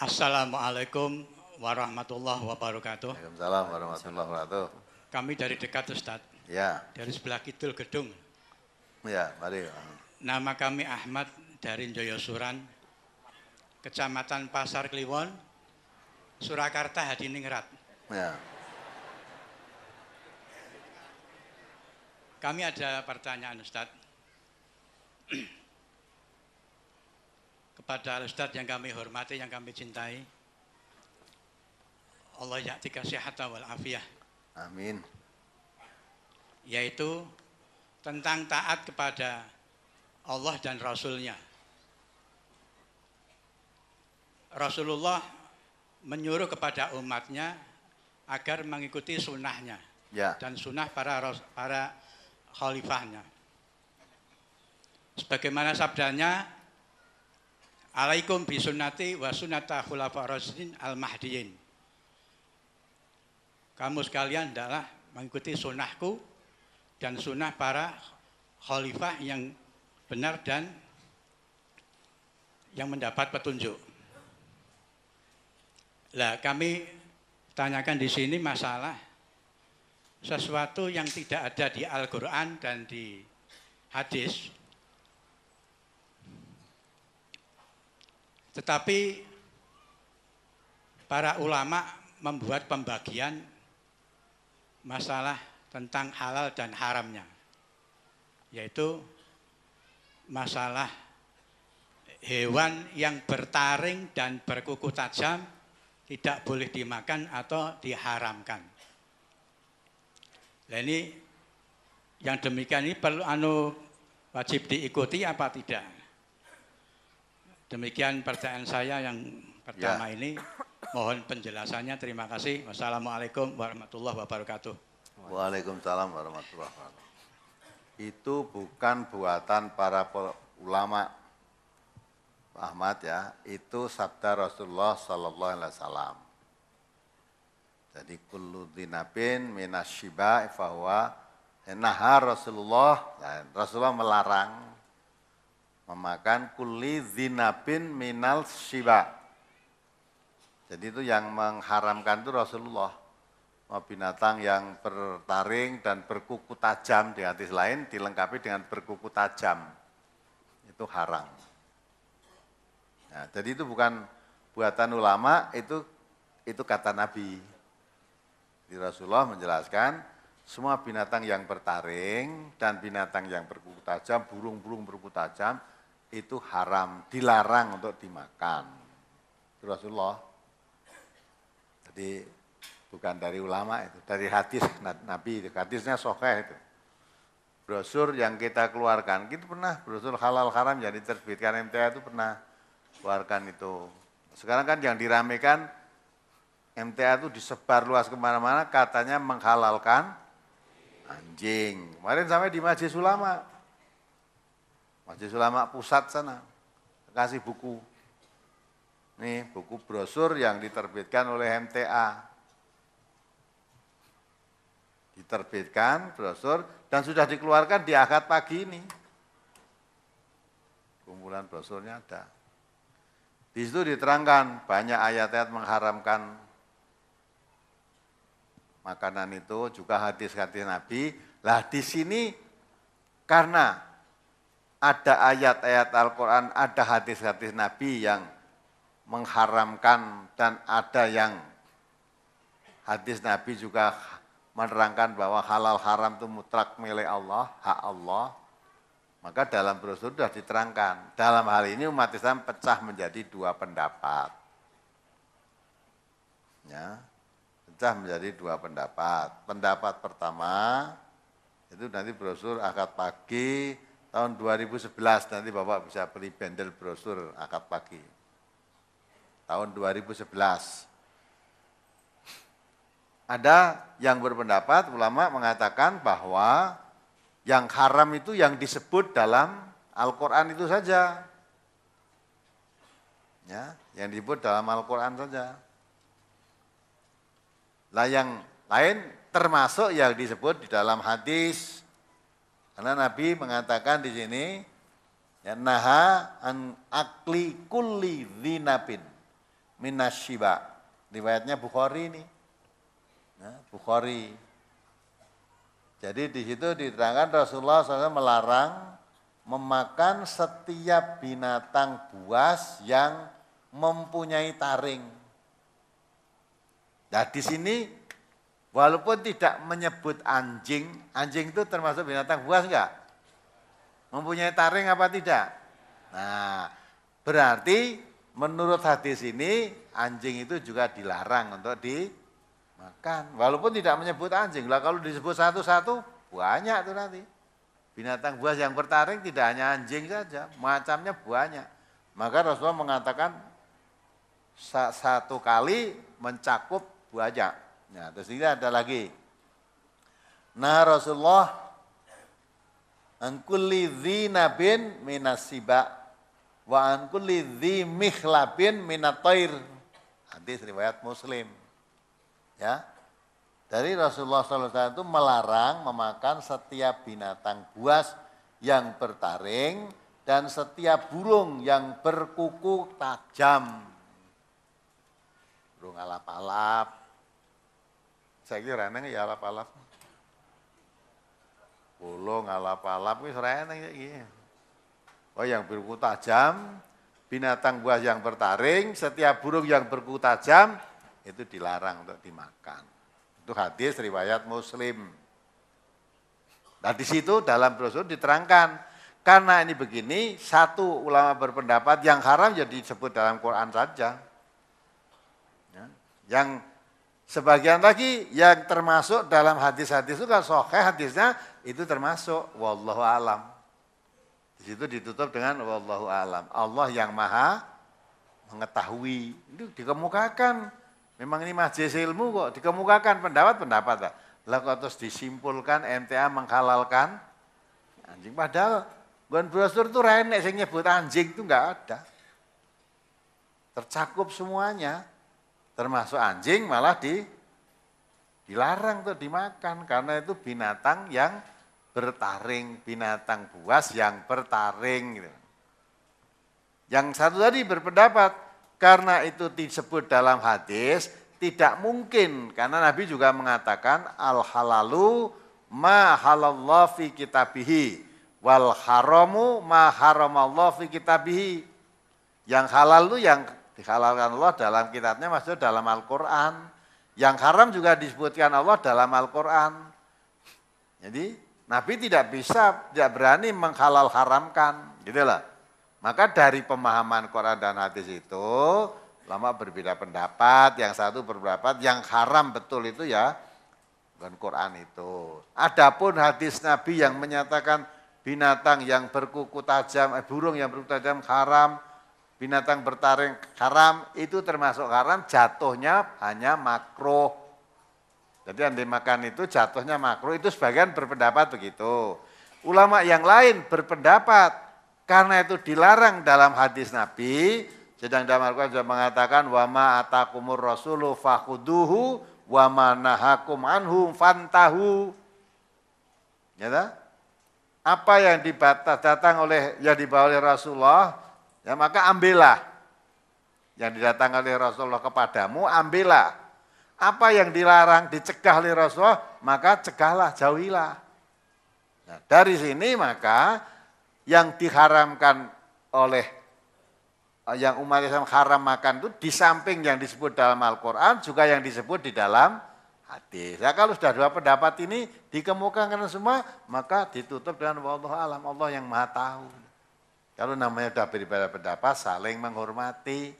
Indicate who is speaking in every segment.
Speaker 1: Assalamualaikum warahmatullahi wabarakatuh. Waalaikumsalam
Speaker 2: warahmatullahi wabarakatuh.
Speaker 1: Kami dari dekat Ustaz. Ya. Dari sebelah kidul gedung.
Speaker 2: Ya, mari.
Speaker 1: Nama kami Ahmad dari Joyosuran, Kecamatan Pasar Kliwon, Surakarta Hadiningrat. Ya. Kami ada pertanyaan Ustadz. Pada Ustadz yang kami hormati, yang kami cintai. Allah ya sihata wal afiyah. Amin. Yaitu tentang taat kepada Allah dan Rasulnya. Rasulullah menyuruh kepada umatnya agar mengikuti sunnahnya ya. dan sunnah para para khalifahnya. Sebagaimana sabdanya, Alaikum bisunnati wa sunnata khulafa rasidin al mahdiin. Kamu sekalian adalah mengikuti sunnahku dan sunnah para khalifah yang benar dan yang mendapat petunjuk. Lah kami tanyakan di sini masalah sesuatu yang tidak ada di Al-Quran dan di hadis Tetapi para ulama membuat pembagian masalah tentang halal dan haramnya. Yaitu masalah hewan yang bertaring dan berkuku tajam tidak boleh dimakan atau diharamkan. Nah ini yang demikian ini perlu anu wajib diikuti apa tidak? Demikian pertanyaan saya yang pertama ya. ini. Mohon penjelasannya. Terima kasih. Wassalamualaikum warahmatullahi wabarakatuh.
Speaker 2: Waalaikumsalam warahmatullahi wabarakatuh. Itu bukan buatan para ulama Ahmad ya, itu sabda Rasulullah Sallallahu Alaihi Wasallam. Jadi kullu dinabin minasyiba fahuwa nahar Rasulullah, ya, Rasulullah melarang memakan kuli zinabin minal shiba. Jadi itu yang mengharamkan itu Rasulullah. Binatang yang bertaring dan berkuku tajam di hati lain dilengkapi dengan berkuku tajam. Itu haram. Nah, jadi itu bukan buatan ulama, itu itu kata Nabi. Di Rasulullah menjelaskan semua binatang yang bertaring dan binatang yang berkuku tajam, burung-burung berkuku tajam itu haram, dilarang untuk dimakan. Rasulullah. Jadi bukan dari ulama itu, dari hadis Nabi itu. Hadisnya sokeh itu. Brosur yang kita keluarkan, kita pernah brosur halal haram yang diterbitkan MTA itu pernah keluarkan itu. Sekarang kan yang diramekan MTA itu disebar luas kemana-mana katanya menghalalkan anjing. Kemarin sampai di Majelis Ulama Majelis Ulama Pusat sana, kasih buku. Nih, buku brosur yang diterbitkan oleh MTA. Diterbitkan brosur dan sudah dikeluarkan di akad pagi ini. Kumpulan brosurnya ada. Di situ diterangkan banyak ayat-ayat mengharamkan makanan itu, juga hadis-hadis Nabi. Lah di sini karena ada ayat-ayat Al-Quran, ada hadis-hadis Nabi yang mengharamkan dan ada yang hadis Nabi juga menerangkan bahwa halal haram itu mutlak milik Allah, hak Allah. Maka dalam brosur sudah diterangkan. Dalam hal ini umat Islam pecah menjadi dua pendapat. Ya, pecah menjadi dua pendapat. Pendapat pertama itu nanti brosur akad pagi tahun 2011 nanti Bapak bisa beli bendel brosur akap pagi. Tahun 2011. Ada yang berpendapat ulama mengatakan bahwa yang haram itu yang disebut dalam Al-Qur'an itu saja. Ya, yang disebut dalam Al-Qur'an saja. Lah yang lain termasuk yang disebut di dalam hadis karena Nabi mengatakan di sini, ya, naha an akli kulli minas minasyiba. Riwayatnya Bukhari ini. Ya, Bukhari. Jadi di situ diterangkan Rasulullah SAW melarang memakan setiap binatang buas yang mempunyai taring. Nah di sini Walaupun tidak menyebut anjing, anjing itu termasuk binatang buas enggak? Mempunyai taring apa tidak? Nah, berarti menurut hadis ini anjing itu juga dilarang untuk dimakan. Walaupun tidak menyebut anjing, lah kalau disebut satu-satu banyak tuh nanti. Binatang buas yang bertaring tidak hanya anjing saja, macamnya banyak. Maka Rasulullah mengatakan satu kali mencakup banyak nah terus ini ada lagi. Nah Rasulullah angkulli dzinabin minasiba wa angkulli dzi mikhlabin minatair. Hadis riwayat Muslim. Ya. Dari Rasulullah SAW itu melarang memakan setiap binatang buas yang bertaring dan setiap burung yang berkuku tajam. Burung alap-alap, saya kira reneng ya alap-alap. Bolong alap-alap wis reneng ya iya. Oh yang berkuku tajam, binatang buas yang bertaring, setiap burung yang berkuku tajam itu dilarang untuk dimakan. Itu hadis riwayat Muslim. Nah di situ dalam brosur diterangkan karena ini begini, satu ulama berpendapat yang haram jadi ya disebut dalam Quran saja. Ya. Yang Sebagian lagi yang termasuk dalam hadis-hadis itu kan sahih hadisnya itu termasuk wallahu alam. Di situ ditutup dengan wallahu alam. Allah yang maha mengetahui. Itu dikemukakan. Memang ini majelis ilmu kok dikemukakan pendapat-pendapat. Lah kok terus disimpulkan MTA menghalalkan anjing padahal Gon brosur itu renek sing nyebut anjing itu enggak ada. Tercakup semuanya termasuk anjing malah di dilarang tuh dimakan karena itu binatang yang bertaring, binatang buas yang bertaring gitu. Yang satu tadi berpendapat karena itu disebut dalam hadis tidak mungkin karena Nabi juga mengatakan al halalu ma halallahu fi kitabihi wal haramu ma haramallahu fi kitabihi. Yang halal itu yang Dihalalkan Allah dalam kitabnya maksudnya dalam Al-Quran. Yang haram juga disebutkan Allah dalam Al-Quran. Jadi Nabi tidak bisa, tidak berani menghalal haramkan. Gitu lah. Maka dari pemahaman Quran dan hadis itu, lama berbeda pendapat, yang satu berpendapat, yang haram betul itu ya bukan Quran itu. Adapun hadis Nabi yang menyatakan binatang yang berkuku tajam, eh, burung yang berkuku tajam haram, binatang bertaring haram itu termasuk haram jatuhnya hanya makro. Jadi yang dimakan itu jatuhnya makro itu sebagian berpendapat begitu. Ulama yang lain berpendapat karena itu dilarang dalam hadis Nabi, sedang dalam Al-Quran sudah mengatakan wama atakumur rasulu fakuduhu wama nahakum anhu fantahu. Ya Apa yang dibatas datang oleh yang dibawa oleh Rasulullah Ya maka ambillah yang didatangkan oleh Rasulullah kepadamu, ambillah. Apa yang dilarang, dicegah oleh Rasulullah, maka cegahlah, jauhilah. Nah, dari sini maka yang diharamkan oleh eh, yang umat Islam haram makan itu di samping yang disebut dalam Al-Quran juga yang disebut di dalam hadis. Ya, kalau sudah dua pendapat ini dikemukakan semua, maka ditutup dengan Allah alam, Allah yang maha tahu. Kalau namanya sudah berbeda pendapat, saling menghormati.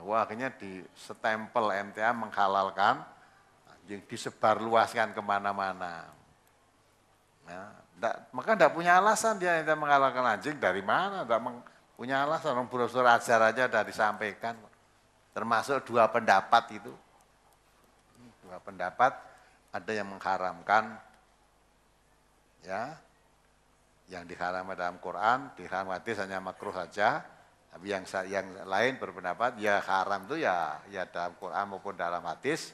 Speaker 2: Wah, akhirnya di setempel MTA menghalalkan anjing disebarluaskan kemana-mana. Nah, maka tidak punya alasan dia yang menghalalkan anjing dari mana, tidak punya alasan. Orang brosur ajar aja sudah disampaikan. Termasuk dua pendapat itu. Dua pendapat, ada yang mengharamkan ya yang diharamkan dalam Quran, diharamkan hadis hanya makruh saja. Tapi yang yang lain berpendapat ya haram itu ya ya dalam Quran maupun dalam hadis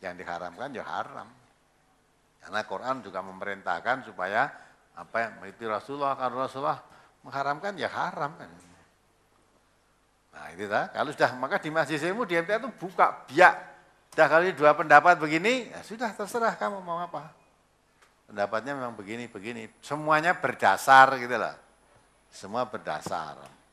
Speaker 2: yang diharamkan ya haram. Karena Quran juga memerintahkan supaya apa yang itu Rasulullah kalau Rasulullah mengharamkan ya haram kan. Nah itu dah. Kalau sudah maka di masjidmu di MTA itu buka biak. Dah kali dua pendapat begini, ya sudah terserah kamu mau apa. Pendapatnya memang begini, begini. Semuanya berdasar gitu loh. Semua berdasar.